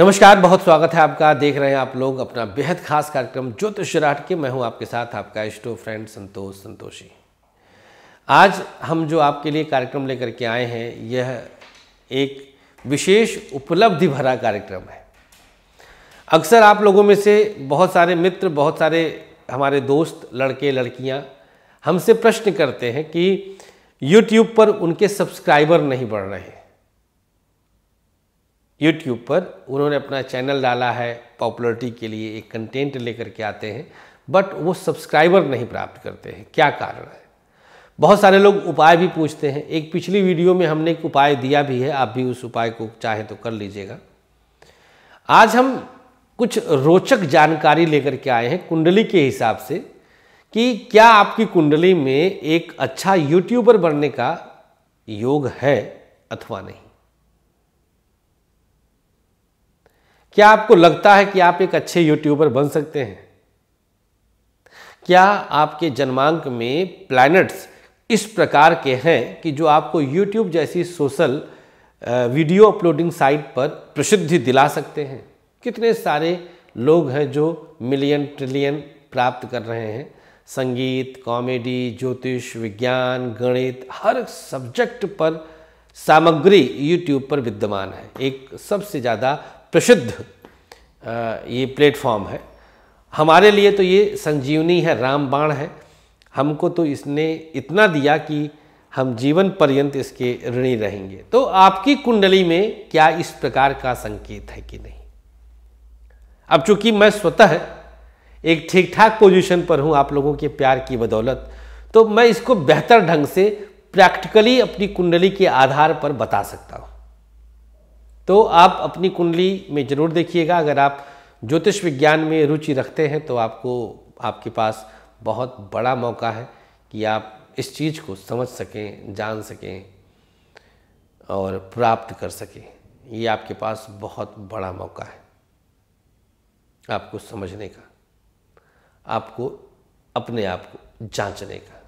नमस्कार बहुत स्वागत है आपका देख रहे हैं आप लोग अपना बेहद खास कार्यक्रम ज्योतिष राट के मैं हूं आपके साथ आपका इष्टो फ्रेंड संतोष संतोषी आज हम जो आपके लिए कार्यक्रम लेकर के आए हैं यह एक विशेष उपलब्धि भरा कार्यक्रम है अक्सर आप लोगों में से बहुत सारे मित्र बहुत सारे हमारे दोस्त लड़के लड़कियाँ हमसे प्रश्न करते हैं कि यूट्यूब पर उनके सब्सक्राइबर नहीं बढ़ रहे हैं यूट्यूब पर उन्होंने अपना चैनल डाला है पॉपुलरिटी के लिए एक कंटेंट लेकर के आते हैं बट वो सब्सक्राइबर नहीं प्राप्त करते हैं क्या कारण है बहुत सारे लोग उपाय भी पूछते हैं एक पिछली वीडियो में हमने एक उपाय दिया भी है आप भी उस उपाय को चाहे तो कर लीजिएगा आज हम कुछ रोचक जानकारी लेकर के आए हैं कुंडली के हिसाब से कि क्या आपकी कुंडली में एक अच्छा यूट्यूबर बनने का योग है अथवा नहीं क्या आपको लगता है कि आप एक अच्छे यूट्यूबर बन सकते हैं क्या आपके जन्मांक में प्लैनेट्स इस प्रकार के हैं कि जो आपको यूट्यूब जैसी सोशल वीडियो अपलोडिंग साइट पर प्रसिद्धि दिला सकते हैं कितने सारे लोग हैं जो मिलियन ट्रिलियन प्राप्त कर रहे हैं संगीत कॉमेडी ज्योतिष विज्ञान गणित हर सब्जेक्ट पर सामग्री यूट्यूब पर विद्यमान है एक सबसे ज़्यादा प्रसिद्ध ये प्लेटफॉर्म है हमारे लिए तो ये संजीवनी है रामबाण है हमको तो इसने इतना दिया कि हम जीवन पर्यंत इसके ऋणी रहेंगे तो आपकी कुंडली में क्या इस प्रकार का संकेत है कि नहीं अब चूंकि मैं स्वतः एक ठीक ठाक पोजीशन पर हूँ आप लोगों के प्यार की बदौलत तो मैं इसको बेहतर ढंग से प्रैक्टिकली अपनी कुंडली के आधार पर बता सकता तो आप अपनी कुंडली में ज़रूर देखिएगा अगर आप ज्योतिष विज्ञान में रुचि रखते हैं तो आपको आपके पास बहुत बड़ा मौका है कि आप इस चीज़ को समझ सकें जान सकें और प्राप्त कर सकें ये आपके पास बहुत बड़ा मौका है आपको समझने का आपको अपने आप को जांचने का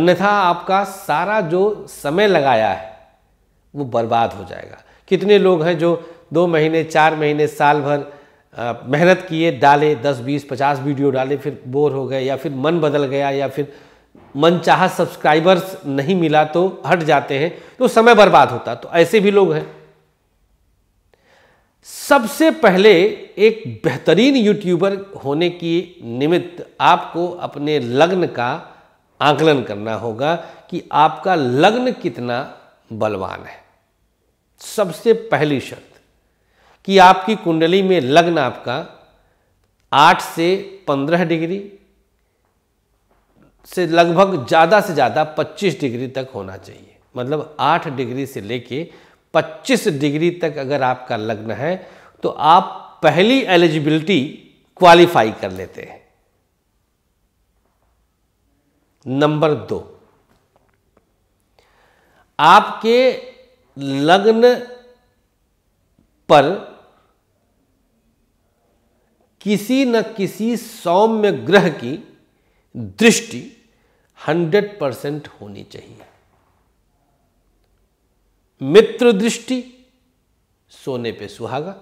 अन्यथा आपका सारा जो समय लगाया है वो बर्बाद हो जाएगा कितने लोग हैं जो दो महीने चार महीने साल भर मेहनत किए डाले दस बीस पचास वीडियो डाले फिर बोर हो गए या फिर मन बदल गया या फिर मन चाह सब्सक्राइबर्स नहीं मिला तो हट जाते हैं तो समय बर्बाद होता तो ऐसे भी लोग हैं सबसे पहले एक बेहतरीन यूट्यूबर होने की निमित्त आपको अपने लग्न का आकलन करना होगा कि आपका लग्न कितना बलवान है सबसे पहली शर्त कि आपकी कुंडली में लग्न आपका आठ से पंद्रह डिग्री से लगभग ज़्यादा से ज़्यादा पच्चीस डिग्री तक होना चाहिए मतलब आठ डिग्री से लेके पच्चीस डिग्री तक अगर आपका लग्न है तो आप पहली एलिजिबिलिटी क्वालिफाई कर लेते हैं नंबर दो आपके लग्न पर किसी न किसी सौम्य ग्रह की दृष्टि 100 परसेंट होनी चाहिए मित्र दृष्टि सोने पे सुहागा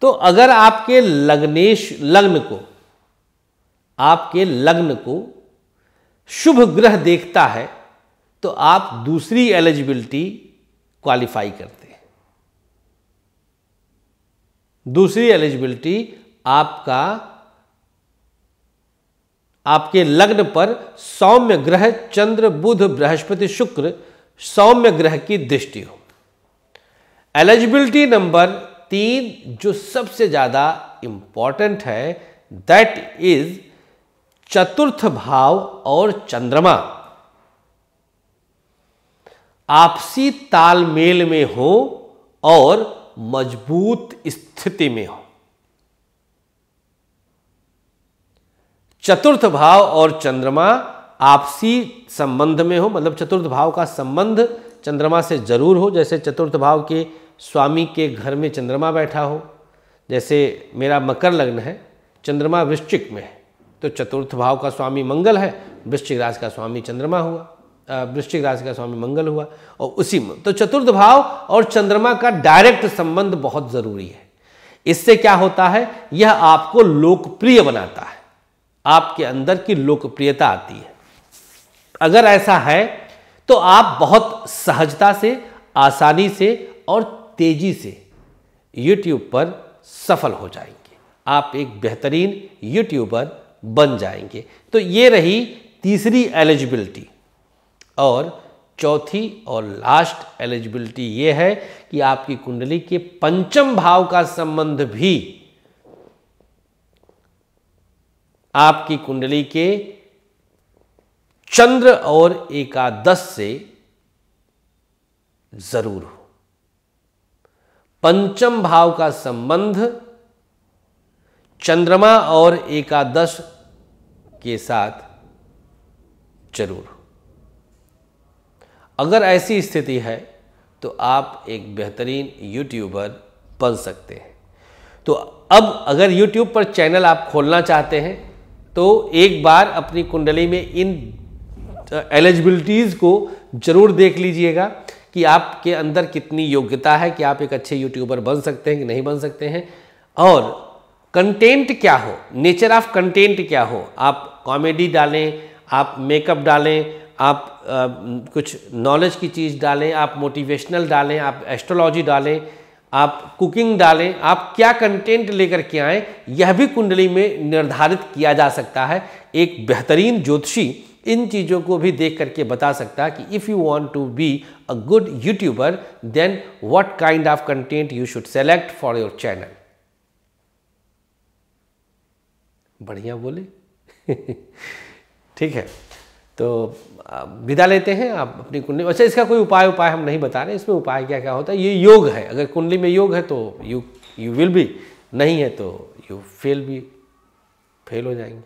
तो अगर आपके लग्नेश लग्न को आपके लग्न को शुभ ग्रह देखता है तो आप दूसरी एलिजिबिलिटी क्वालिफाई करते हैं दूसरी एलिजिबिलिटी आपका आपके लग्न पर सौम्य ग्रह चंद्र बुध बृहस्पति शुक्र सौम्य ग्रह की दृष्टि हो एलिजिबिलिटी नंबर तीन जो सबसे ज़्यादा इंपॉर्टेंट है दैट इज चतुर्थ भाव और चंद्रमा आपसी तालमेल में हो और मजबूत स्थिति में हो चतुर्थ भाव और चंद्रमा आपसी संबंध में हो मतलब चतुर्थ भाव का संबंध चंद्रमा से जरूर हो जैसे चतुर्थ भाव के स्वामी के घर में चंद्रमा बैठा हो जैसे मेरा मकर लग्न है चंद्रमा वृश्चिक में है तो चतुर्थ भाव का स्वामी मंगल है वृश्चिक राज का स्वामी चंद्रमा हुआ वृश्चिक राशि का स्वामी मंगल हुआ और उसी में तो चतुर्थ भाव और चंद्रमा का डायरेक्ट संबंध बहुत जरूरी है इससे क्या होता है यह आपको लोकप्रिय बनाता है आपके अंदर की लोकप्रियता आती है अगर ऐसा है तो आप बहुत सहजता से आसानी से और तेजी से YouTube पर सफल हो जाएंगे आप एक बेहतरीन यूट्यूबर बन जाएंगे तो ये रही तीसरी एलिजिबिलिटी और चौथी और लास्ट एलिजिबिलिटी ये है कि आपकी कुंडली के पंचम भाव का संबंध भी आपकी कुंडली के चंद्र और एकादश से जरूर हो पंचम भाव का संबंध चंद्रमा और एकादश के साथ जरूर हो अगर ऐसी स्थिति है तो आप एक बेहतरीन यूट्यूबर बन सकते हैं तो अब अगर यूट्यूब पर चैनल आप खोलना चाहते हैं तो एक बार अपनी कुंडली में इन एलिजिबिलिटीज़ को ज़रूर देख लीजिएगा कि आपके अंदर कितनी योग्यता है कि आप एक अच्छे यूट्यूबर बन सकते हैं कि नहीं बन सकते हैं और कंटेंट क्या हो नेचर ऑफ कंटेंट क्या हो आप कॉमेडी डालें आप मेकअप डालें आप आ, कुछ नॉलेज की चीज़ डालें आप मोटिवेशनल डालें आप एस्ट्रोलॉजी डालें आप कुकिंग डालें आप क्या कंटेंट लेकर के आएँ यह भी कुंडली में निर्धारित किया जा सकता है एक बेहतरीन ज्योतिषी इन चीज़ों को भी देख करके बता सकता है कि if you want to be a good YouTuber then what kind of content you should select for your channel बढ़िया बोले ठीक है तो विदा लेते हैं आप अपनी कुंडली अच्छा इसका कोई उपाय उपाय हम नहीं बता रहे इसमें उपाय क्या क्या होता है ये योग है अगर कुंडली में योग है तो यू यू विल भी नहीं है तो यू फेल भी फेल हो जाएंगे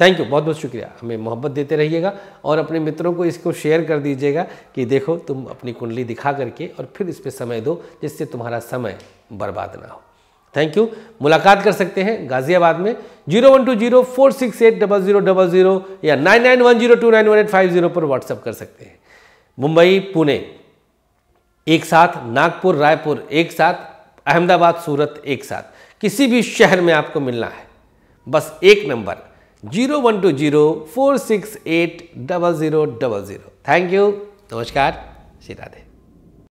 थैंक यू बहुत बहुत शुक्रिया हमें मोहब्बत देते रहिएगा और अपने मित्रों को इसको शेयर कर दीजिएगा कि देखो तुम अपनी कुंडली दिखा करके और फिर इस पर समय दो जिससे तुम्हारा समय बर्बाद ना हो थैंक यू मुलाकात कर सकते हैं गाजियाबाद में zero one two zero four six eight double zero double zero या nine nine one zero two nine one eight five zero पर व्हाट्सअप कर सकते हैं मुंबई पुणे एक साथ नागपुर रायपुर एक साथ अहमदाबाद सूरत एक साथ किसी भी शहर में आपको मिलना है बस एक number zero one two zero four six eight double zero double zero thank you नमस्कार श्री राधे